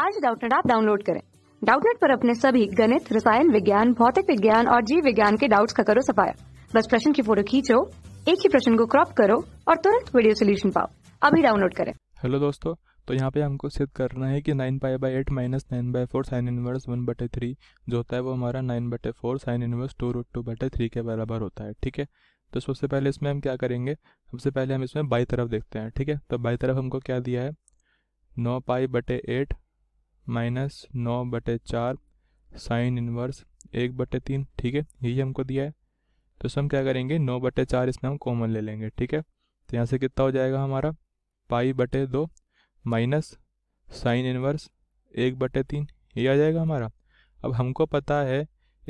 आज डाउटनेट आप डाउनलोड करें डाउटनेट पर अपने सभी गणित रसायन विज्ञान भौतिक विज्ञान और जीव विज्ञान के डाउट्स का करो सफाया बस प्रश्न की फोटो खींचो एक ही प्रश्न को क्रॉप करो और तुरंत वीडियो सोल्यूशन पाओ अभी डाउनलोड करें हेलो दोस्तों तो यहाँ पे हमको सिद्ध करना है कि nine pi by eight minus nine by four sine inverse one बटे थ्री जो होता है वो हमारा नाइन बटे four sine inverse two root two बटे थ्री के बराबर होता है ठीक है तो सबसे पहले इसमें हम क्या करेंगे सबसे पहले हम इसमें बाई तरफ देखते हैं ठीक है तो बाई तरफ हमको क्या दिया है नौ पाई बटे एट माइनस नौ बटे चार साइन इनवर्स एक बटे तीन ठीक है यही हमको दिया है तो हम क्या करेंगे नौ बटे चार इसमें हम कॉमन ले लेंगे ठीक है तो यहाँ से कितना हो जाएगा हमारा पाई बटे दो माइनस साइन इनवर्स एक बटे तीन ये आ जाएगा हमारा अब हमको पता है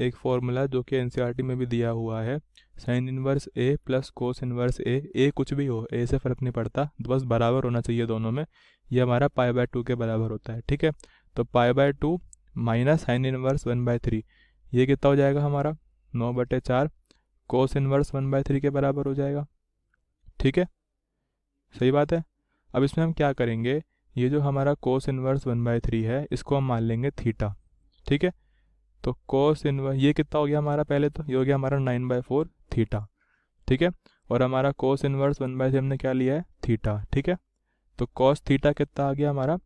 एक फॉर्मूला जो कि एन e में भी दिया हुआ है sine inverse A plus cos inverse A A कुछ भी हो ए से फ़र्क नहीं पड़ता बस बराबर होना चाहिए दोनों में ये हमारा पाई बाय टू के बराबर होता है ठीक है तो pi by two minus sine inverse one by three ये कितना हो जाएगा हमारा नौ बटे चार cos inverse one by three के बराबर हो जाएगा ठीक है सही बात है अब इसमें हम क्या करेंगे ये जो हमारा cos inverse one by three है इसको हम मान लेंगे थीटा ठीक है तो कोस इनवर्स ये कितना हो गया हमारा पहले तो ये हो गया हमारा नाइन बाय फोर थीटा ठीक है और हमारा cos inverse one by three हमने क्या लिया है थीटा ठीक है तो कॉस थीटा कितना आ गया हमारा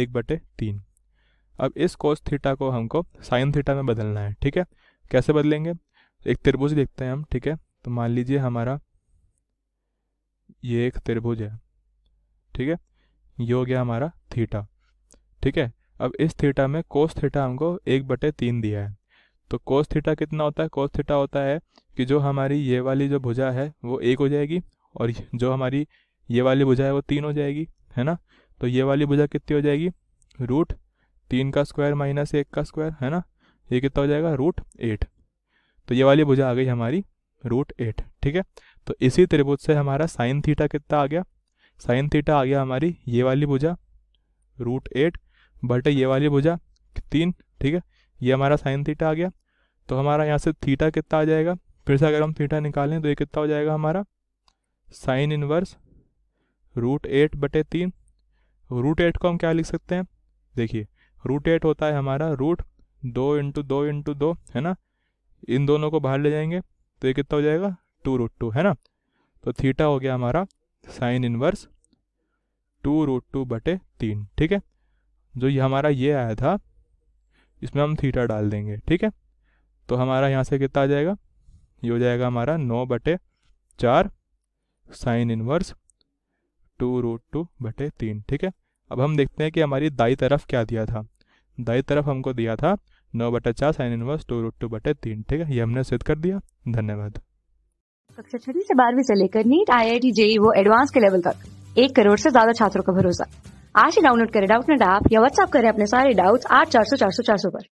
एक बटे तीन अब इस कोस थीटा को हमको साइन थीटा में बदलना है ठीक है कैसे बदलेंगे एक त्रिभुज देखते हैं हम ठीक है तो मान लीजिए हमारा ये एक त्रिभुज है ठीक है ये हो गया हमारा थीटा ठीक है अब इस थीटा में कोस थीटा हमको एक बटे तीन दिया है तो कोस थीटा कितना होता है कोस थीटा होता है कि जो हमारी ये वाली जो भुजा है वो एक हो जाएगी और जो हमारी ये वाली भुजा है वो तीन हो जाएगी है ना तो ये वाली भुजा कितनी हो जाएगी रूट तीन का स्क्वायर माइनस एक का स्क्वायर है ना ये कितना हो जाएगा रूट एट तो ये वाली भुजा आ गई हमारी रूट एट ठीक है तो इसी त्रिभुज से हमारा साइन थीटा कितना आ गया साइन थीटा आ गया हमारी ये वाली भुजा रूट एट बटे ये वाली भुजा तीन ठीक है ये हमारा साइन थीटा आ गया तो हमारा यहाँ से थीटा कितना आ जाएगा फिर से अगर हम थीटा निकालें तो ये कितना हो जाएगा हमारा साइन इनवर्स रूट एट बटे तीन रूट एट को हम क्या लिख सकते हैं देखिए रूट एट होता है हमारा रूट दो इंटू दो इंटू दो है ना इन दोनों को बाहर ले जाएंगे तो ये कितना हो जाएगा टू रूट टू है ना तो थीटा हो गया हमारा sine inverse two root two बटे तीन ठीक है जो ये हमारा ये आया था इसमें हम थीटा डाल देंगे ठीक है तो हमारा यहाँ से कितना आ जाएगा ये हो जाएगा हमारा नौ बटे चार sine inverse two root two बटे तीन ठीक है अब हम देखते हैं कि हमारी दाई तरफ क्या दिया था दाई तरफ हमको दिया था नौ बटे चार sine inverse two root two बटे तीन ठीक है ये हमने सिद्ध कर दिया धन्यवाद कक्षा छठी से बारहवीं से लेकर NEET I I T JEE वो एडवांस के लेवल तक एक करोड़ से ज्यादा छात्रों का भरोसा आज ही डाउनलोड करें डाउट नेट ऐप या व्हाट्सअप करें अपने सारे डाउट्स आठ चार सौ चार सौ चार सौ पर